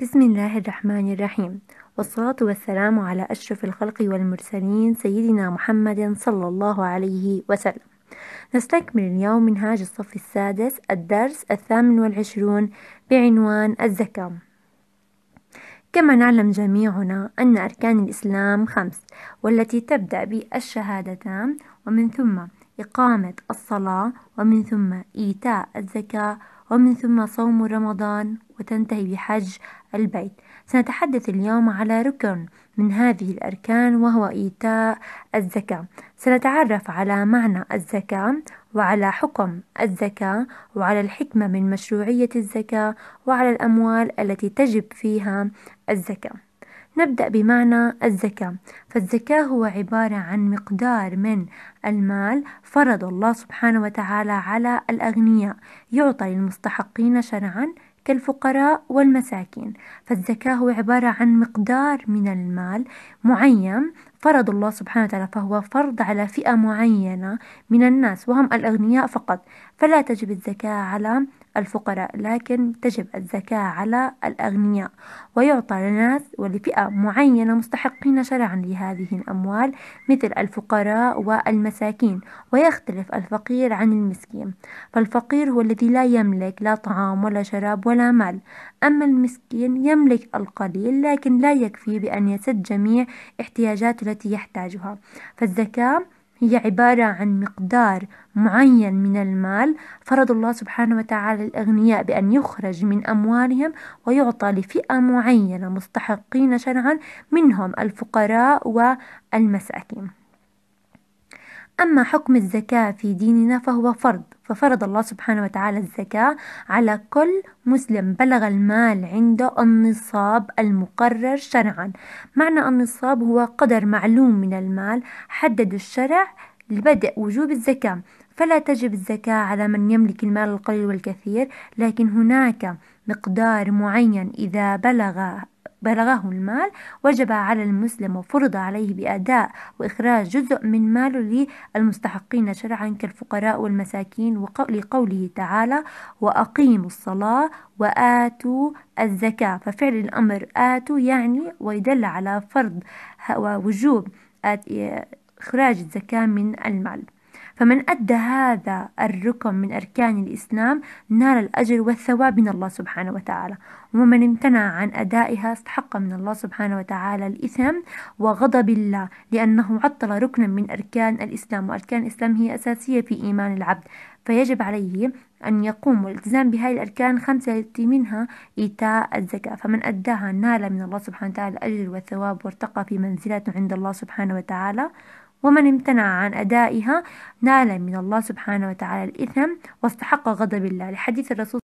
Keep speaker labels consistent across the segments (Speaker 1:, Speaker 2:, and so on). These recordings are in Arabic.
Speaker 1: بسم الله الرحمن الرحيم والصلاة والسلام على أشرف الخلق والمرسلين سيدنا محمد صلى الله عليه وسلم نستكمل اليوم منهاج الصف السادس الدرس الثامن والعشرون بعنوان الزكاة كما نعلم جميعنا أن أركان الإسلام خمس والتي تبدأ بالشهادتان ومن ثم إقامة الصلاة ومن ثم إيتاء الزكاة ومن ثم صوم رمضان وتنتهي بحج البيت سنتحدث اليوم على ركن من هذه الأركان وهو إيتاء الزكاة سنتعرف على معنى الزكاة وعلى حكم الزكاة وعلى الحكمة من مشروعية الزكاة وعلى الأموال التي تجب فيها الزكاة نبدأ بمعنى الزكاة فالزكاة هو عبارة عن مقدار من المال فرض الله سبحانه وتعالى على الأغنياء يعطى للمستحقين شرعا كالفقراء والمساكين فالزكاة هو عبارة عن مقدار من المال معين فرض الله سبحانه وتعالى فهو فرض على فئة معينة من الناس وهم الأغنياء فقط فلا تجب الزكاة على الفقراء لكن تجب الزكاة على الأغنياء ويعطى لناس ولفئة معينة مستحقين شرعا لهذه الأموال مثل الفقراء والمساكين ويختلف الفقير عن المسكين فالفقير هو الذي لا يملك لا طعام ولا شراب ولا مال أما المسكين يملك القليل لكن لا يكفي بأن يسد جميع احتياجاته التي يحتاجها فالزكاة هي عبارة عن مقدار معين من المال فرض الله سبحانه وتعالى الأغنياء بأن يخرج من أموالهم ويعطى لفئة معينة مستحقين شرعا منهم الفقراء والمساكين أما حكم الزكاة في ديننا فهو فرض ففرض الله سبحانه وتعالى الزكاة على كل مسلم بلغ المال عنده النصاب المقرر شرعا معنى النصاب هو قدر معلوم من المال حدد الشرع لبدء وجوب الزكاة فلا تجب الزكاة على من يملك المال القليل والكثير لكن هناك مقدار معين إذا بلغ بلغه المال وجب على المسلم وفرض عليه بأداء وإخراج جزء من ماله للمستحقين شرعا كالفقراء والمساكين لقوله تعالى وأقيموا الصلاة وآتوا الزكاة ففعل الأمر آتوا يعني ويدل على فرض ووجوب إخراج الزكاة من المال فمن أدى هذا الركن من أركان الإسلام نال الأجر والثواب من الله سبحانه وتعالى ومن امتنع عن أدائها استحق من الله سبحانه وتعالى الإثم وغضب الله لأنه عطل ركنا من أركان الإسلام وأركان الإسلام هي أساسية في إيمان العبد فيجب عليه أن يقوم والالتزام بهذه الأركان خمسة منها إيتاء الزكاة فمن أداها نال من الله سبحانه وتعالى الأجر والثواب وارتقى في منزلته عند الله سبحانه وتعالى ومن امتنع عن أدائها نال من الله سبحانه وتعالى الإثم واستحق غضب الله لحديث الرسول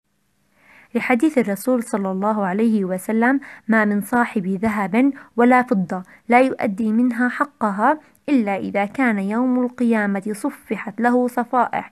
Speaker 1: لحديث الرسول صلى الله عليه وسلم ما من صاحب ذهب ولا فضة لا يؤدي منها حقها إلا إذا كان يوم القيامة صفحت له صفائح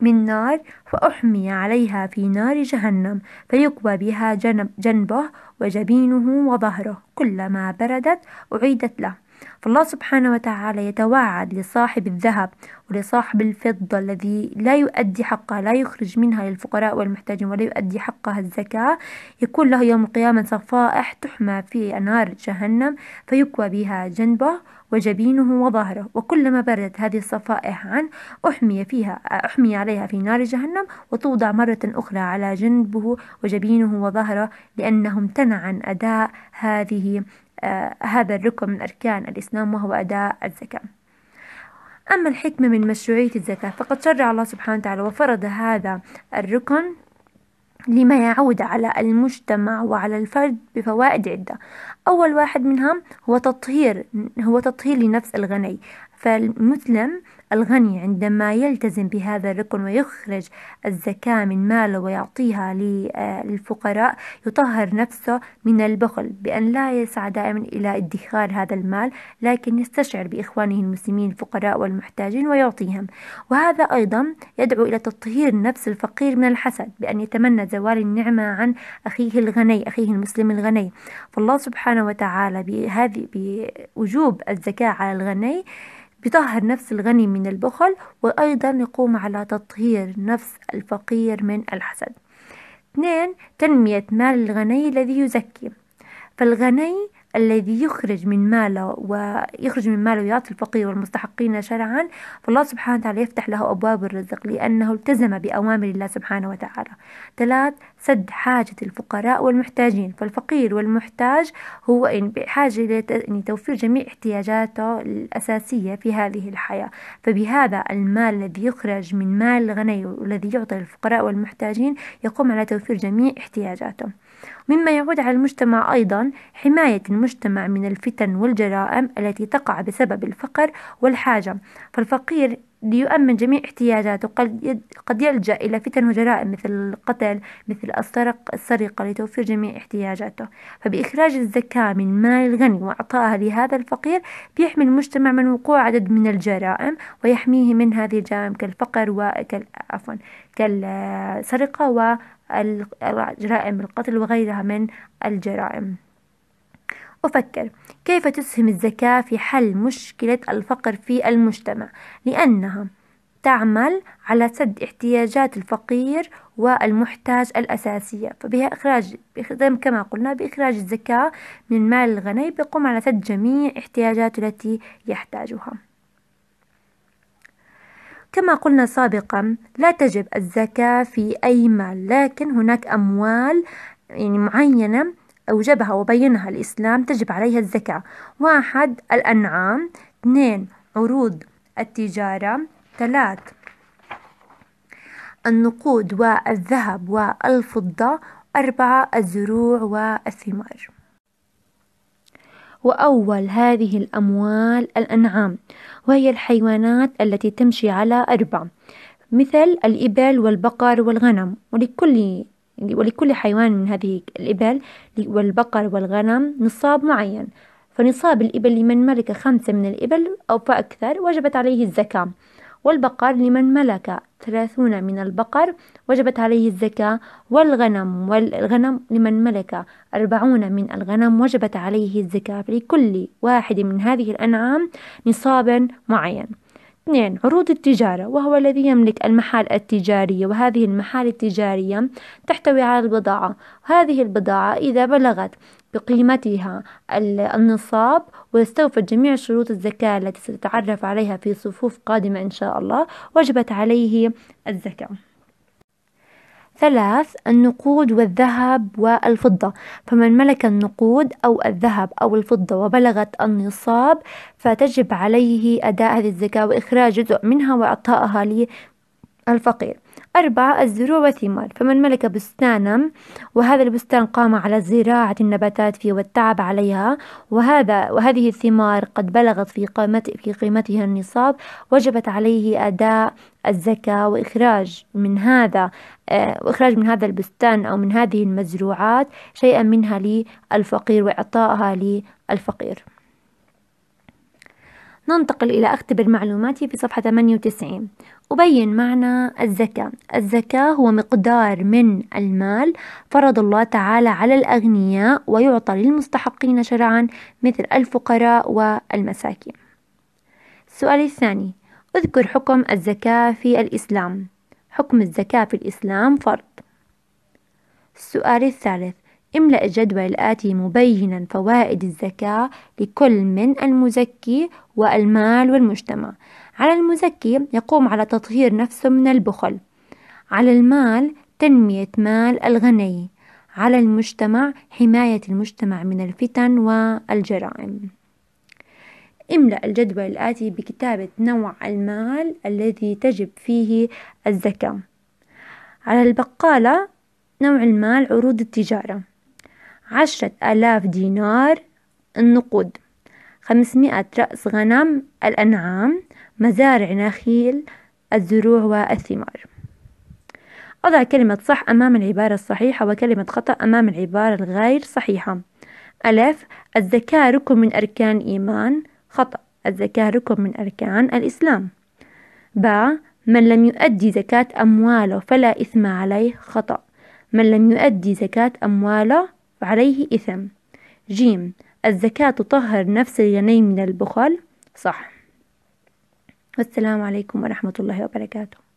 Speaker 1: من نار فأحمي عليها في نار جهنم فيكوى بها جنب جنبه وجبينه وظهره كلما بردت أعيدت له فالله سبحانه وتعالى يتوعد لصاحب الذهب ولصاحب الفضة الذي لا يؤدي حقها لا يخرج منها للفقراء والمحتاجين ولا يؤدي حقها الزكاة يكون له يوم القيامة صفائح تحمى في نار جهنم فيكوى بها جنبه وجبينه وظهره وكلما بردت هذه الصفائح عنه أحمي فيها أحمي عليها في نار جهنم وتوضع مرة أخرى على جنبه وجبينه وظهره لأنه امتنع عن أداء هذه آه، هذا الركن من أركان الإسلام وهو أداء الزكاة أما الحكمة من مشروعية الزكاة فقد شرع الله سبحانه وتعالى وفرض هذا الركن لما يعود على المجتمع وعلى الفرد بفوائد عدة أول واحد منها هو تطهير هو تطهير لنفس الغني فالمسلم الغني عندما يلتزم بهذا الركن ويخرج الزكاة من ماله ويعطيها آه، للفقراء يطهر نفسه من البخل بأن لا يسعى دائما إلى ادخار هذا المال لكن يستشعر بإخوانه المسلمين الفقراء والمحتاجين ويعطيهم وهذا أيضا يدعو إلى تطهير نفس الفقير من الحسد بأن يتمنى زوال النعمة عن أخيه الغني أخيه المسلم الغني فالله سبحانه وتعالى بهذه بوجوب الزكاة على الغني بيطهر نفس الغني من البخل وأيضا يقوم على تطهير نفس الفقير من الحسد اثنين تنمية مال الغني الذي يزكي فالغني الذي يخرج من ماله ويخرج من ماله ويعطي الفقير والمستحقين شرعا فالله سبحانه وتعالى يفتح له أبواب الرزق لأنه التزم بأوامر الله سبحانه وتعالى ثلاث سد حاجة الفقراء والمحتاجين فالفقير والمحتاج هو بحاجة لتوفير جميع احتياجاته الأساسية في هذه الحياة فبهذا المال الذي يخرج من مال الغني والذي يعطى للفقراء والمحتاجين يقوم على توفير جميع احتياجاتهم مما يعود على المجتمع أيضا حماية المجتمع من الفتن والجرائم التي تقع بسبب الفقر والحاجة فالفقير ليؤمن جميع احتياجاته قد يلجأ إلى فتن وجرائم مثل القتل مثل السرق السرقة لتوفير جميع احتياجاته فبإخراج الزكاة من مال الغني وإعطائها لهذا الفقير بيحمي المجتمع من وقوع عدد من الجرائم ويحميه من هذه الجرائم كالفقر وكالسرقة عفوا كالسرقة جرائم القتل وغيرها من الجرائم أفكر كيف تسهم الزكاة في حل مشكلة الفقر في المجتمع لأنها تعمل على سد احتياجات الفقير والمحتاج الأساسية فبها إخراج كما قلنا بإخراج الزكاة من مال الغني بيقوم على سد جميع احتياجاته التي يحتاجها كما قلنا سابقا لا تجب الزكاة في أي مال لكن هناك أموال يعني معينة أوجبها وبينها الإسلام تجب عليها الزكاة واحد الأنعام اثنين عروض التجارة ثلاث النقود والذهب والفضة أربعة الزروع والثمار وأول هذه الأموال الأنعام وهي الحيوانات التي تمشي على أربع مثل الإبل والبقر والغنم ولكل ولكل حيوان من هذه الإبل والبقر والغنم نصاب معين فنصاب الإبل لمن ملك خمسة من الإبل أو فأكثر وجبت عليه الزكاة والبقر لمن ملك ثلاثون من البقر وجبت عليه الزكاة والغنم والغنم لمن ملك أربعون من الغنم وجبت عليه الزكاة لكل واحد من هذه الأنعام نصاب معين اثنين عروض التجارة وهو الذي يملك المحال التجارية وهذه المحال التجارية تحتوي على البضاعة هذه البضاعة إذا بلغت بقيمتها النصاب واستوفت جميع شروط الزكاة التي ستتعرف عليها في صفوف قادمة إن شاء الله وجبت عليه الزكاة ثلاث النقود والذهب والفضة فمن ملك النقود أو الذهب أو الفضة وبلغت النصاب فتجب عليه أداء هذه الزكاة وإخراج جزء منها وإعطائها للفقير أربعة الزروع والثمار فمن ملك بستانا وهذا البستان قام على زراعة النباتات فيه والتعب عليها وهذا وهذه الثمار قد بلغت في قامت في قيمتها النصاب وجبت عليه أداء الزكاة وإخراج من هذا آه، وإخراج من هذا البستان أو من هذه المزروعات شيئا منها للفقير وإعطائها للفقير ننتقل إلى أختبر معلوماتي في صفحة 98 أبين معنى الزكاة الزكاة هو مقدار من المال فرض الله تعالى على الأغنياء ويعطى للمستحقين شرعا مثل الفقراء والمساكين السؤال الثاني اذكر حكم الزكاة في الإسلام حكم الزكاة في الإسلام فرض السؤال الثالث املأ الجدول الآتي مبينا فوائد الزكاة لكل من المزكي والمال والمجتمع على المزكي يقوم على تطهير نفسه من البخل على المال تنمية مال الغني على المجتمع حماية المجتمع من الفتن والجرائم املأ الجدول الآتي بكتابة نوع المال الذي تجب فيه الزكاة على البقالة نوع المال عروض التجارة عشرة آلاف دينار النقود خمسمائة رأس غنم الأنعام مزارع نخيل الزروع والثمار أضع كلمة صح أمام العبارة الصحيحة وكلمة خطأ أمام العبارة الغير صحيحة ألف الزكاة ركن من أركان الإيمان خطأ الزكاة ركن من أركان الإسلام باء من لم يؤدي زكاة أمواله فلا إثم عليه خطأ من لم يؤدي زكاة أمواله عليه إثم جيم الزكاة تطهر نفس الغني من البخل صح والسلام عليكم ورحمة الله وبركاته